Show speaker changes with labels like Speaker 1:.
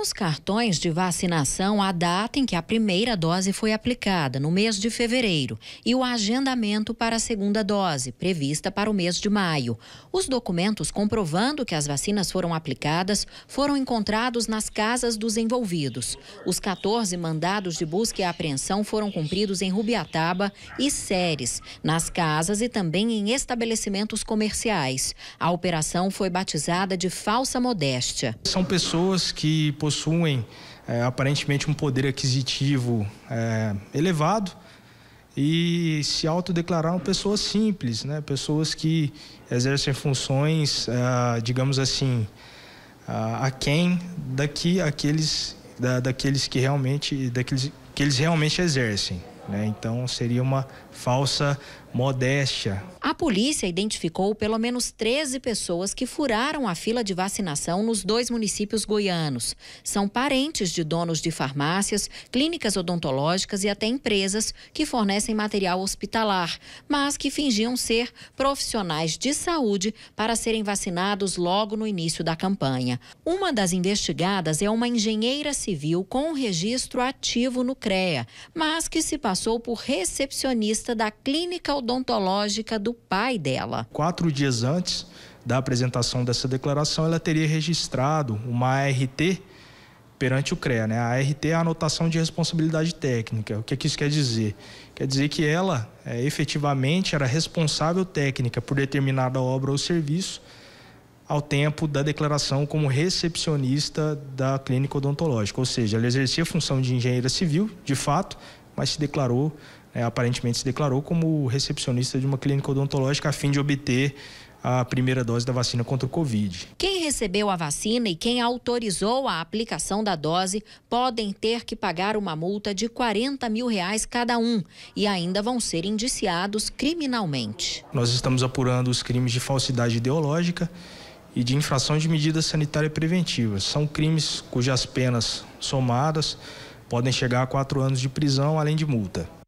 Speaker 1: os cartões de vacinação a data em que a primeira dose foi aplicada, no mês de fevereiro, e o agendamento para a segunda dose, prevista para o mês de maio. Os documentos comprovando que as vacinas foram aplicadas foram encontrados nas casas dos envolvidos. Os 14 mandados de busca e apreensão foram cumpridos em Rubiataba e Séries, nas casas e também em estabelecimentos comerciais. A operação foi batizada de falsa modéstia.
Speaker 2: São pessoas que possuem é, aparentemente um poder aquisitivo é, elevado e se autodeclararam pessoas simples, né? pessoas que exercem funções, é, digamos assim, a quem daqui aqueles da, daqueles que realmente daqueles que eles realmente exercem, né? Então seria uma falsa modéstia.
Speaker 1: A polícia identificou pelo menos 13 pessoas que furaram a fila de vacinação nos dois municípios goianos. São parentes de donos de farmácias, clínicas odontológicas e até empresas que fornecem material hospitalar, mas que fingiam ser profissionais de saúde para serem vacinados logo no início da campanha. Uma das investigadas é uma engenheira civil com registro ativo no CREA, mas que se passou por recepcionista da clínica odontológica do pai dela.
Speaker 2: Quatro dias antes da apresentação dessa declaração, ela teria registrado uma ART perante o CREA. Né? A ART é a anotação de responsabilidade técnica. O que, é que isso quer dizer? Quer dizer que ela é, efetivamente era responsável técnica por determinada obra ou serviço ao tempo da declaração como recepcionista da clínica odontológica, ou seja, ela exercia a função de engenheira civil, de fato, mas se declarou, é, aparentemente se declarou como recepcionista de uma clínica odontológica a fim de obter a primeira
Speaker 1: dose da vacina contra o Covid. Quem recebeu a vacina e quem autorizou a aplicação da dose podem ter que pagar uma multa de 40 mil reais cada um e ainda vão ser indiciados criminalmente.
Speaker 2: Nós estamos apurando os crimes de falsidade ideológica e de infração de medidas sanitárias preventivas. São crimes cujas penas somadas podem chegar a quatro anos de prisão, além de multa.